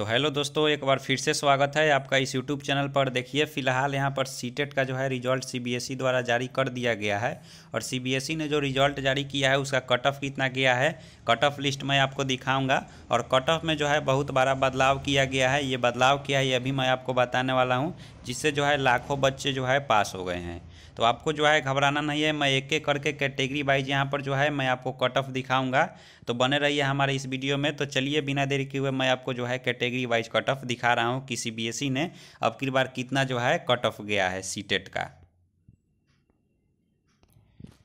तो हेलो दोस्तों एक बार फिर से स्वागत है आपका इस यूट्यूब चैनल पर देखिए फिलहाल यहाँ पर सीटेट e का जो है रिजल्ट सीबीएसई e द्वारा जारी कर दिया गया है और सीबीएसई e ने जो रिजल्ट जारी किया है उसका कट ऑफ कितना गया है कट ऑफ लिस्ट मैं आपको दिखाऊंगा और कट ऑफ में जो है बहुत बड़ा बदलाव किया गया है ये बदलाव किया है ये भी मैं आपको बताने वाला हूँ जिससे जो है लाखों बच्चे जो है पास हो गए हैं तो आपको जो है घबराना नहीं है मैं एक एक करके कैटेगरी वाइज यहाँ पर जो है मैं आपको कट ऑफ दिखाऊंगा तो बने रहिए हमारे इस वीडियो में तो चलिए बिना देरी के हुए मैं आपको जो है कैटेगरी वाइज कट ऑफ दिखा रहा हूँ कि सी e ने अब की बार कितना जो है कट ऑफ गया है सी का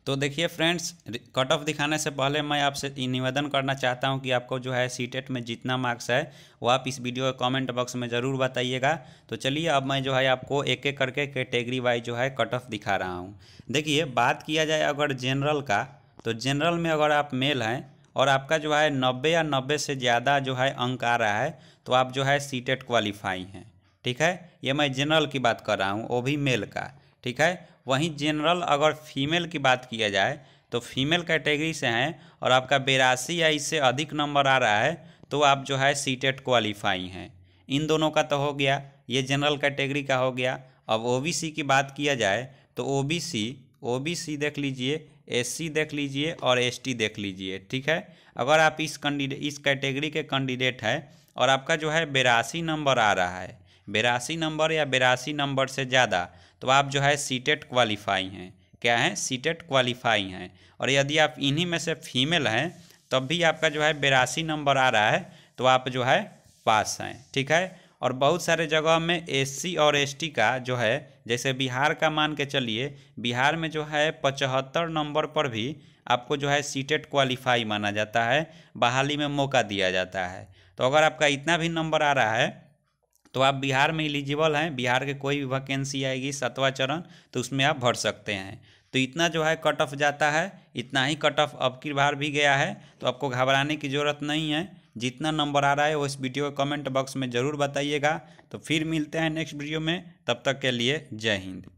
तो देखिए फ्रेंड्स कट ऑफ दिखाने से पहले मैं आपसे निवेदन करना चाहता हूं कि आपको जो है सी टेट में जितना मार्क्स है वो आप इस वीडियो के कमेंट बॉक्स में ज़रूर बताइएगा तो चलिए अब मैं जो है आपको एक एक करके कैटेगरी वाइज जो है कट ऑफ दिखा रहा हूँ देखिए बात किया जाए अगर जनरल का तो जनरल में अगर आप मेल हैं और आपका जो है नब्बे या नब्बे से ज़्यादा जो है अंक आ रहा है तो आप जो है सी टेट क्वालिफाई हैं ठीक है ये मैं जनरल की बात कर रहा हूँ वो भी मेल का ठीक है वहीं जनरल अगर फीमेल की बात किया जाए तो फीमेल कैटेगरी से हैं और आपका बेरासी या इससे अधिक नंबर आ रहा है तो आप जो है सीटेट क्वालिफाई हैं इन दोनों का तो हो गया ये जनरल कैटेगरी का हो गया अब ओबीसी की बात किया जाए तो ओबीसी ओबीसी देख लीजिए एससी देख लीजिए और एसटी देख लीजिए ठीक है अगर आप इस कैंडिडेट इस कैटेगरी के कैंडिडेट हैं और आपका जो है बेरासी नंबर आ रहा है बेरासी नंबर या बेरासी नंबर से ज़्यादा तो आप जो है सीटेट क्वालिफाई हैं क्या हैं सीटेट क्वालिफाई हैं और यदि आप इन्हीं में से फीमेल हैं तब भी आपका जो है बेरासी नंबर आ रहा है तो आप जो है पास हैं ठीक है और बहुत सारे जगह में एससी और एसटी का जो है जैसे बिहार का मान के चलिए बिहार में जो है पचहत्तर नंबर पर भी आपको जो है सीटेट क्वालिफाई माना जाता है बहाली में मौका दिया जाता है तो अगर आपका इतना भी नंबर आ रहा है तो आप बिहार में एलिजिबल हैं बिहार के कोई भी वैकेंसी आएगी सातवां चरण तो उसमें आप भर सकते हैं तो इतना जो है कट ऑफ जाता है इतना ही कट ऑफ अब की बार भी गया है तो आपको घबराने की ज़रूरत नहीं है जितना नंबर आ रहा है वो इस वीडियो के कमेंट बॉक्स में ज़रूर बताइएगा तो फिर मिलते हैं नेक्स्ट वीडियो में तब तक के लिए जय हिंद